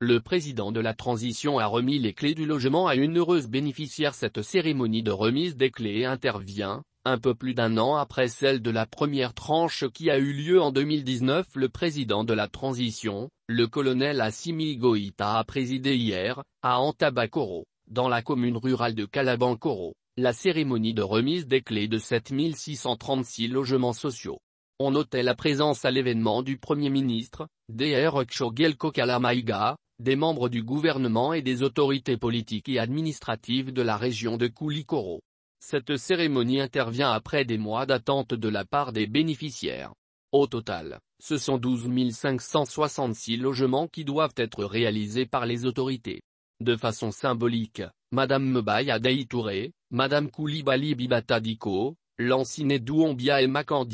Le président de la transition a remis les clés du logement à une heureuse bénéficiaire Cette cérémonie de remise des clés intervient, un peu plus d'un an après celle de la première tranche qui a eu lieu en 2019 le président de la transition, le colonel Assimi Goïta a présidé hier, à Antabakoro, dans la commune rurale de Kalabankoro, la cérémonie de remise des clés de 7636 logements sociaux. On notait la présence à l'événement du Premier ministre, Dr. Kshogel Kokalamaïga, des membres du gouvernement et des autorités politiques et administratives de la région de Koulikoro. Cette cérémonie intervient après des mois d'attente de la part des bénéficiaires. Au total, ce sont 12 566 logements qui doivent être réalisés par les autorités. De façon symbolique, Madame Mebaye Adei Touré, Madame Koulibaly Bibata Diko, Douombia et Makan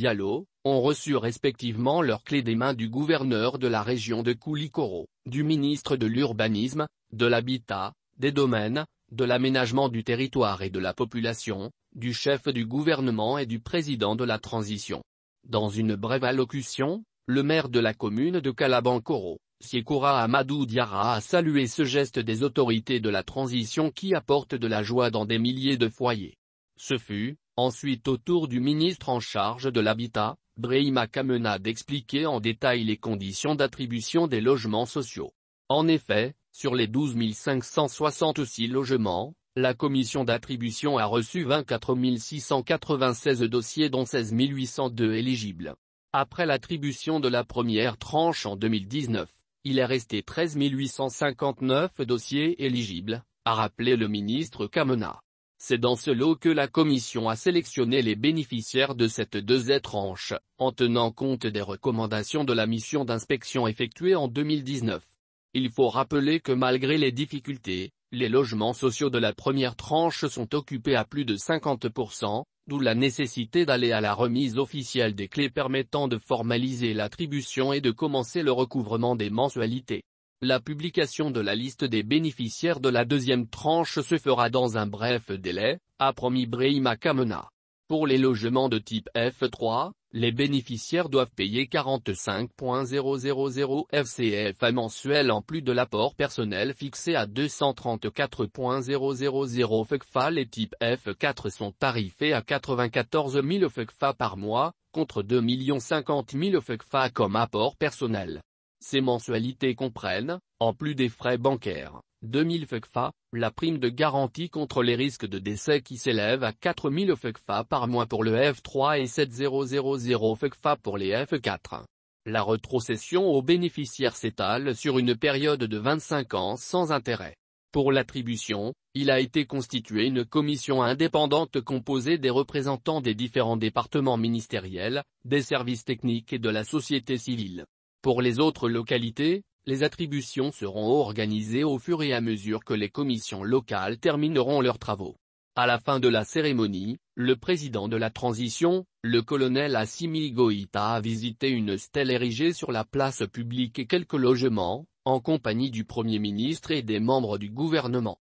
ont reçu respectivement leurs clés des mains du gouverneur de la région de Koulikoro du ministre de l'Urbanisme, de l'Habitat, des Domaines, de l'Aménagement du Territoire et de la Population, du chef du gouvernement et du président de la Transition. Dans une brève allocution, le maire de la commune de Calabancoro, Siekoura Amadou Diara a salué ce geste des autorités de la transition qui apporte de la joie dans des milliers de foyers. Ce fut, ensuite au tour du ministre en charge de l'habitat, Brehima Kamena d'expliquer en détail les conditions d'attribution des logements sociaux. En effet, sur les 12 566 logements, la commission d'attribution a reçu 24 696 dossiers dont 16 802 éligibles. Après l'attribution de la première tranche en 2019, il est resté 13 859 dossiers éligibles, a rappelé le ministre Kamena. C'est dans ce lot que la Commission a sélectionné les bénéficiaires de cette deuxième tranche, en tenant compte des recommandations de la mission d'inspection effectuée en 2019. Il faut rappeler que malgré les difficultés, les logements sociaux de la première tranche sont occupés à plus de 50%, d'où la nécessité d'aller à la remise officielle des clés permettant de formaliser l'attribution et de commencer le recouvrement des mensualités. La publication de la liste des bénéficiaires de la deuxième tranche se fera dans un bref délai, a promis Brehima Kamena. Pour les logements de type F3, les bénéficiaires doivent payer 45.000 FCFA mensuel en plus de l'apport personnel fixé à 234.000 FCFA. Les types F4 sont tarifés à 94 000 par mois, contre 2 millions 000 FECFA comme apport personnel. Ces mensualités comprennent, en plus des frais bancaires, 2000 FECFA, la prime de garantie contre les risques de décès qui s'élève à 4000 FECFA par mois pour le F3 et 7000 FECFA pour les F4. La retrocession aux bénéficiaires s'étale sur une période de 25 ans sans intérêt. Pour l'attribution, il a été constitué une commission indépendante composée des représentants des différents départements ministériels, des services techniques et de la société civile. Pour les autres localités, les attributions seront organisées au fur et à mesure que les commissions locales termineront leurs travaux. À la fin de la cérémonie, le président de la transition, le colonel Assimi Goïta a visité une stèle érigée sur la place publique et quelques logements, en compagnie du Premier ministre et des membres du gouvernement.